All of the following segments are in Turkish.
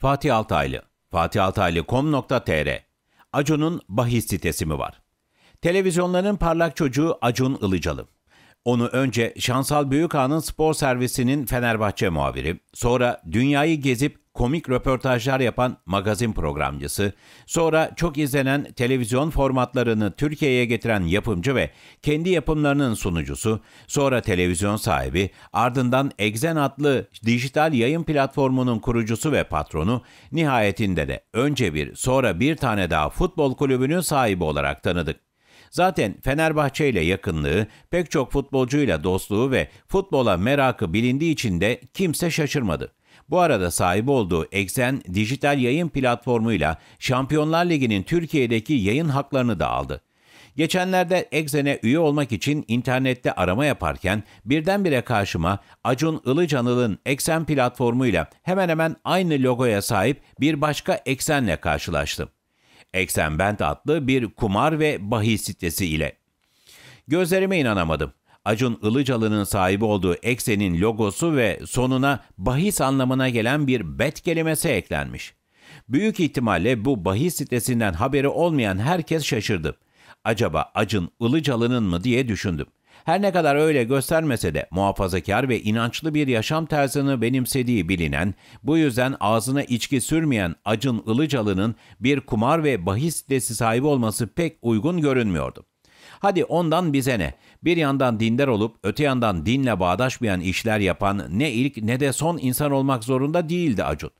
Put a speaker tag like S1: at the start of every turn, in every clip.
S1: Fatih Altaylı, fatihaltaylı.com.tr Acun'un bahis sitesi mi var? Televizyonların parlak çocuğu Acun Ilıcalı. Onu önce Şansal Büyükağ'ın spor servisinin Fenerbahçe muhabiri, sonra dünyayı gezip komik röportajlar yapan magazin programcısı, sonra çok izlenen televizyon formatlarını Türkiye'ye getiren yapımcı ve kendi yapımlarının sunucusu, sonra televizyon sahibi, ardından Egzen adlı dijital yayın platformunun kurucusu ve patronu, nihayetinde de önce bir sonra bir tane daha futbol kulübünün sahibi olarak tanıdık. Zaten Fenerbahçe ile yakınlığı, pek çok futbolcuyla dostluğu ve futbola merakı bilindiği için de kimse şaşırmadı. Bu arada sahip olduğu Exen dijital yayın platformuyla Şampiyonlar Ligi'nin Türkiye'deki yayın haklarını da aldı. Geçenlerde Exen'e üye olmak için internette arama yaparken birdenbire karşıma Acun Ilıcanıl'ın Exen platformuyla hemen hemen aynı logoya sahip bir başka Exen'le karşılaştım. Eksenbent adlı bir kumar ve bahis sitesi ile. Gözlerime inanamadım. Acun Ilıcalı'nın sahibi olduğu Eksen'in logosu ve sonuna bahis anlamına gelen bir bet kelimesi eklenmiş. Büyük ihtimalle bu bahis sitesinden haberi olmayan herkes şaşırdı. Acaba Acun Ilıcalı'nın mı diye düşündüm. Her ne kadar öyle göstermese de muhafazakar ve inançlı bir yaşam tarzını benimsediği bilinen, bu yüzden ağzına içki sürmeyen Acun Ilıcalı'nın bir kumar ve bahis sitesi sahibi olması pek uygun görünmüyordu. Hadi ondan bize ne? Bir yandan dindar olup öte yandan dinle bağdaşmayan işler yapan ne ilk ne de son insan olmak zorunda değildi Acun.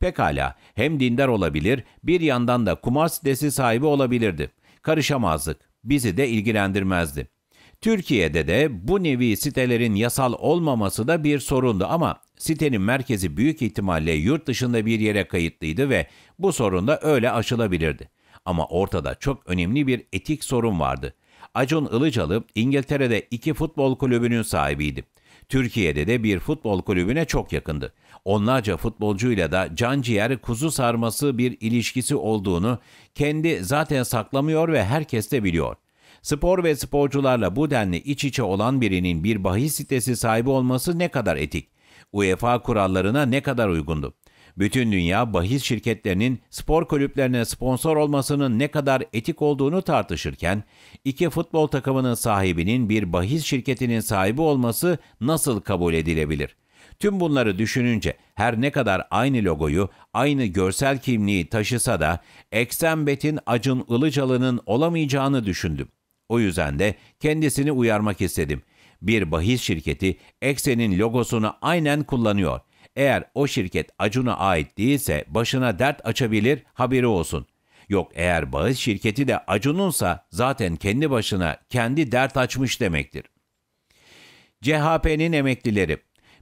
S1: Pekala hem dindar olabilir bir yandan da kumar sitesi sahibi olabilirdi. Karışamazdık. Bizi de ilgilendirmezdi. Türkiye'de de bu nevi sitelerin yasal olmaması da bir sorundu ama sitenin merkezi büyük ihtimalle yurt dışında bir yere kayıtlıydı ve bu sorun da öyle aşılabilirdi. Ama ortada çok önemli bir etik sorun vardı. Acun Ilıcalı İngiltere'de iki futbol kulübünün sahibiydi. Türkiye'de de bir futbol kulübüne çok yakındı. Onlarca futbolcuyla da can ciğer kuzu sarması bir ilişkisi olduğunu kendi zaten saklamıyor ve herkes de biliyor.'' Spor ve sporcularla bu denli iç içe olan birinin bir bahis sitesi sahibi olması ne kadar etik? UEFA kurallarına ne kadar uygundu? Bütün dünya bahis şirketlerinin spor kulüplerine sponsor olmasının ne kadar etik olduğunu tartışırken, iki futbol takımının sahibinin bir bahis şirketinin sahibi olması nasıl kabul edilebilir? Tüm bunları düşününce her ne kadar aynı logoyu, aynı görsel kimliği taşısa da Eksen Bet'in Acun Ilıcalı'nın olamayacağını düşündüm. O yüzden de kendisini uyarmak istedim. Bir bahis şirketi Eksen'in logosunu aynen kullanıyor. Eğer o şirket Acun'a ait değilse başına dert açabilir haberi olsun. Yok eğer bahis şirketi de Acun'unsa zaten kendi başına kendi dert açmış demektir. CHP'nin emeklileri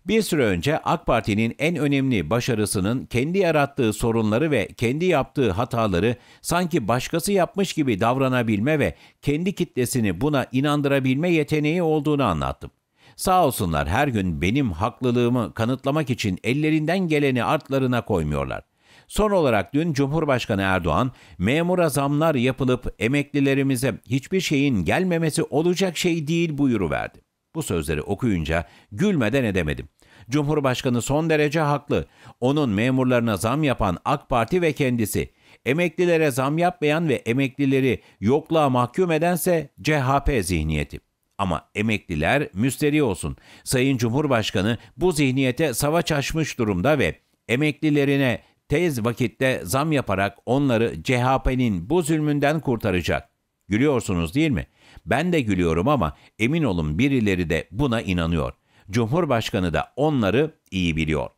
S1: bir süre önce AK Parti'nin en önemli başarısının kendi yarattığı sorunları ve kendi yaptığı hataları sanki başkası yapmış gibi davranabilme ve kendi kitlesini buna inandırabilme yeteneği olduğunu anlattım. Sağ olsunlar her gün benim haklılığımı kanıtlamak için ellerinden geleni artlarına koymuyorlar. Son olarak dün Cumhurbaşkanı Erdoğan, memura zamlar yapılıp emeklilerimize hiçbir şeyin gelmemesi olacak şey değil buyuru verdi. Bu sözleri okuyunca gülmeden edemedim. Cumhurbaşkanı son derece haklı. Onun memurlarına zam yapan AK Parti ve kendisi. Emeklilere zam yapmayan ve emeklileri yokluğa mahkum edense CHP zihniyeti. Ama emekliler müsteri olsun. Sayın Cumhurbaşkanı bu zihniyete savaş açmış durumda ve emeklilerine tez vakitte zam yaparak onları CHP'nin bu zulmünden kurtaracak. Gülüyorsunuz değil mi? Ben de gülüyorum ama emin olun birileri de buna inanıyor.'' Cumhurbaşkanı da onları iyi biliyor.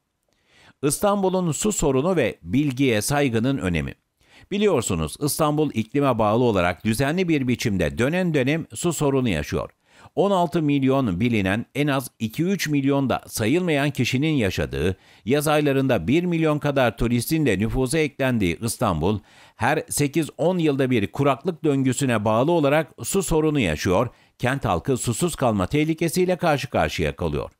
S1: İstanbul'un su sorunu ve bilgiye saygının önemi. Biliyorsunuz İstanbul iklime bağlı olarak düzenli bir biçimde dönem dönem su sorunu yaşıyor. 16 milyon bilinen en az 2-3 milyon da sayılmayan kişinin yaşadığı, yaz aylarında 1 milyon kadar turistin de nüfusa eklendiği İstanbul, her 8-10 yılda bir kuraklık döngüsüne bağlı olarak su sorunu yaşıyor kent halkı susuz kalma tehlikesiyle karşı karşıya kalıyor.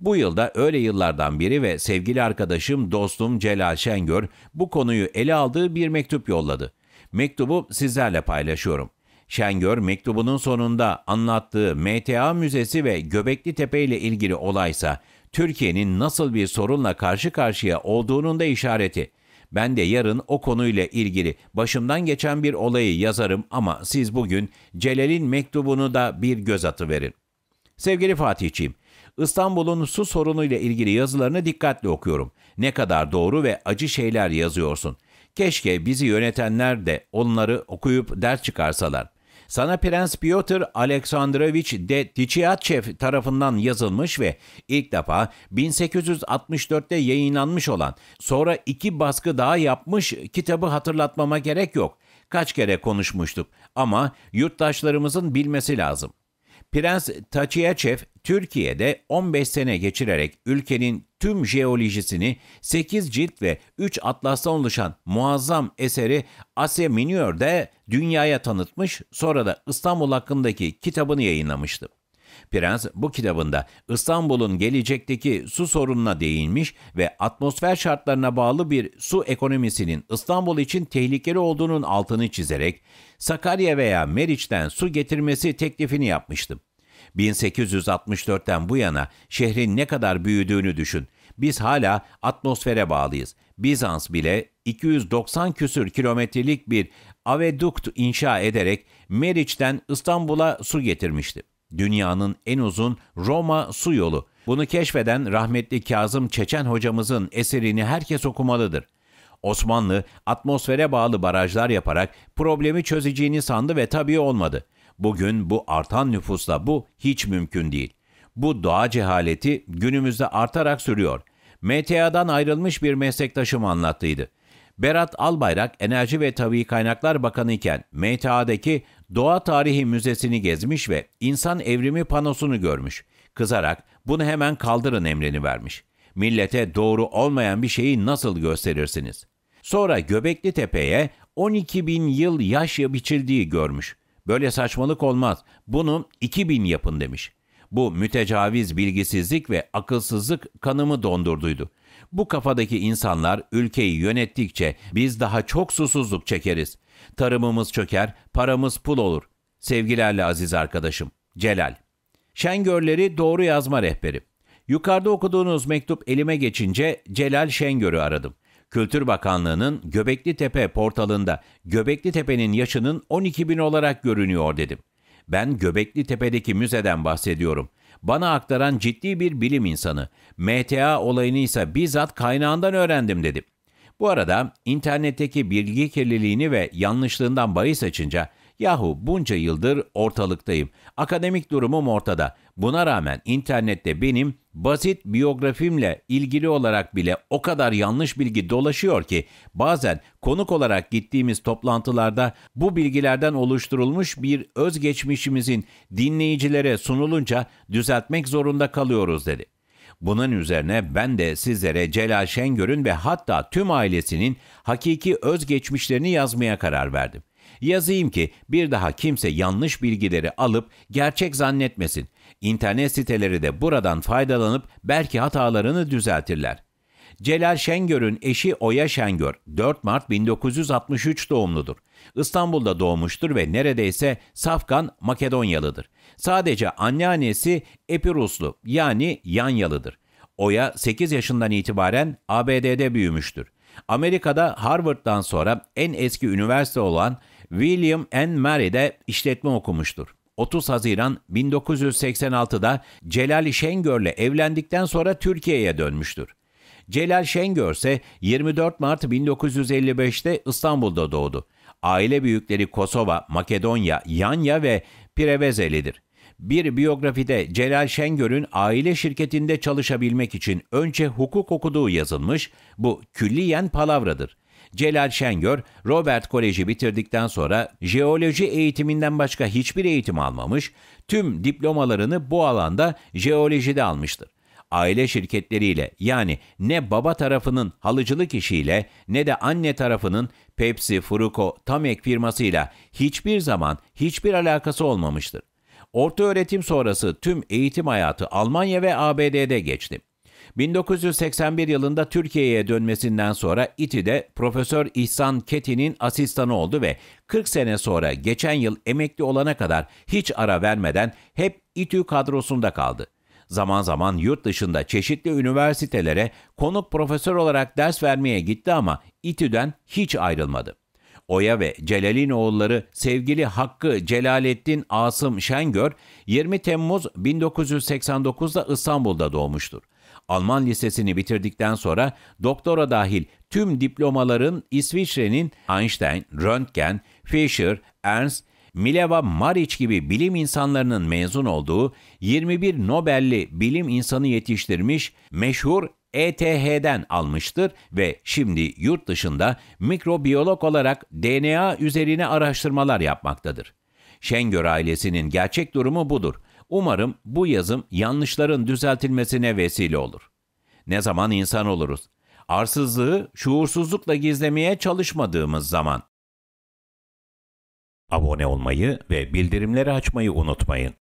S1: Bu yılda öyle yıllardan biri ve sevgili arkadaşım, dostum Celal Şengör bu konuyu ele aldığı bir mektup yolladı. Mektubu sizlerle paylaşıyorum. Şengör mektubunun sonunda anlattığı MTA Müzesi ve Göbekli Tepe ile ilgili olaysa Türkiye'nin nasıl bir sorunla karşı karşıya olduğunun da işareti. Ben de yarın o konuyla ilgili başımdan geçen bir olayı yazarım ama siz bugün Celal'in mektubunu da bir göz atı verin. Sevgili Fatihçiğim, İstanbul'un su sorunuyla ilgili yazılarını dikkatle okuyorum. Ne kadar doğru ve acı şeyler yazıyorsun. Keşke bizi yönetenler de onları okuyup ders çıkarsalar.'' Sana Prens Piotr Aleksandrovich de Tichiatchev tarafından yazılmış ve ilk defa 1864'te yayınlanmış olan, sonra iki baskı daha yapmış kitabı hatırlatmama gerek yok. Kaç kere konuşmuştuk ama yurttaşlarımızın bilmesi lazım. Prens Taçiyaçev, Türkiye'de 15 sene geçirerek ülkenin tüm jeolojisini 8 cilt ve 3 atlastan oluşan muazzam eseri Asya Minör'de dünyaya tanıtmış, sonra da İstanbul hakkındaki kitabını yayınlamıştı. Prens bu kitabında İstanbul'un gelecekteki su sorununa değinmiş ve atmosfer şartlarına bağlı bir su ekonomisinin İstanbul için tehlikeli olduğunun altını çizerek Sakarya veya Meriç'ten su getirmesi teklifini yapmıştım. 1864'ten bu yana şehrin ne kadar büyüdüğünü düşün. Biz hala atmosfere bağlıyız. Bizans bile 290 küsür kilometrelik bir avedukt inşa ederek Meriç'ten İstanbul'a su getirmişti. Dünyanın en uzun Roma su yolu. Bunu keşfeden rahmetli Kazım Çeçen hocamızın eserini herkes okumalıdır. Osmanlı atmosfere bağlı barajlar yaparak problemi çözeceğini sandı ve tabii olmadı. Bugün bu artan nüfusla bu hiç mümkün değil. Bu doğa cehaleti günümüzde artarak sürüyor. MTA'dan ayrılmış bir meslektaşım anlattıydı. Berat Albayrak Enerji ve Tabii Kaynaklar Bakanı iken MTA'daki Doğa Tarihi Müzesi'ni gezmiş ve insan evrimi panosunu görmüş. Kızarak bunu hemen kaldırın emrini vermiş. Millete doğru olmayan bir şeyi nasıl gösterirsiniz? Sonra Göbekli Tepe'ye 12 bin yıl yaş biçildiği görmüş. Böyle saçmalık olmaz. Bunu 2000 yapın demiş. Bu mütecaviz bilgisizlik ve akılsızlık kanımı dondurduydu. Bu kafadaki insanlar ülkeyi yönettikçe biz daha çok susuzluk çekeriz. Tarımımız çöker, paramız pul olur. Sevgilerle aziz arkadaşım, Celal. Şengörleri doğru yazma rehberi. Yukarıda okuduğunuz mektup elime geçince Celal Şengör'ü aradım. Kültür Bakanlığı'nın Göbekli Tepe portalında Göbekli Tepe'nin yaşının 12 bin olarak görünüyor dedim. Ben Göbekli Tepe'deki müzeden bahsediyorum. Bana aktaran ciddi bir bilim insanı. MTA olayını ise bizzat kaynağından öğrendim dedi. Bu arada internetteki bilgi kirliliğini ve yanlışlığından bahis açınca Yahu bunca yıldır ortalıktayım. Akademik durumum ortada. Buna rağmen internette benim Basit biyografimle ilgili olarak bile o kadar yanlış bilgi dolaşıyor ki bazen konuk olarak gittiğimiz toplantılarda bu bilgilerden oluşturulmuş bir özgeçmişimizin dinleyicilere sunulunca düzeltmek zorunda kalıyoruz dedi. Bunun üzerine ben de sizlere Celal Şengör'ün ve hatta tüm ailesinin hakiki özgeçmişlerini yazmaya karar verdim. Yazayım ki bir daha kimse yanlış bilgileri alıp gerçek zannetmesin. İnternet siteleri de buradan faydalanıp belki hatalarını düzeltirler. Celal Şengör'ün eşi Oya Şengör 4 Mart 1963 doğumludur. İstanbul'da doğmuştur ve neredeyse Safkan Makedonyalıdır. Sadece anneannesi Epiruslu yani Yanyalıdır. Oya 8 yaşından itibaren ABD'de büyümüştür. Amerika'da Harvard'dan sonra en eski üniversite olan William N. Mary'de işletme okumuştur. 30 Haziran 1986'da Celal Şengör'le evlendikten sonra Türkiye'ye dönmüştür. Celal Şengör ise 24 Mart 1955'te İstanbul'da doğdu. Aile büyükleri Kosova, Makedonya, Yanya ve Prevezelidir. Bir biyografide Celal Şengör'ün aile şirketinde çalışabilmek için önce hukuk okuduğu yazılmış, bu külliyen palavradır. Celal Şengör, Robert Koleji bitirdikten sonra jeoloji eğitiminden başka hiçbir eğitim almamış, tüm diplomalarını bu alanda jeolojide almıştır aile şirketleriyle yani ne baba tarafının halıcılık işiyle ne de anne tarafının Pepsi, Furuko, Tamek firmasıyla hiçbir zaman hiçbir alakası olmamıştır. Orta öğretim sonrası tüm eğitim hayatı Almanya ve ABD'de geçti. 1981 yılında Türkiye'ye dönmesinden sonra İTÜ'de Profesör İhsan Ketin'in asistanı oldu ve 40 sene sonra geçen yıl emekli olana kadar hiç ara vermeden hep İTÜ kadrosunda kaldı. Zaman zaman yurt dışında çeşitli üniversitelere konuk profesör olarak ders vermeye gitti ama İTÜ'den hiç ayrılmadı. Oya ve Celal'in oğulları sevgili Hakkı Celalettin Asım Şengör 20 Temmuz 1989'da İstanbul'da doğmuştur. Alman lisesini bitirdikten sonra doktora dahil tüm diplomaların İsviçre'nin Einstein, Röntgen, Fischer, Ernst, Mileva Maric gibi bilim insanlarının mezun olduğu 21 Nobel'li bilim insanı yetiştirmiş meşhur ETH'den almıştır ve şimdi yurt dışında mikrobiyolog olarak DNA üzerine araştırmalar yapmaktadır. Şengör ailesinin gerçek durumu budur. Umarım bu yazım yanlışların düzeltilmesine vesile olur. Ne zaman insan oluruz? Arsızlığı şuursuzlukla gizlemeye çalışmadığımız zaman. Abone olmayı ve bildirimleri açmayı unutmayın.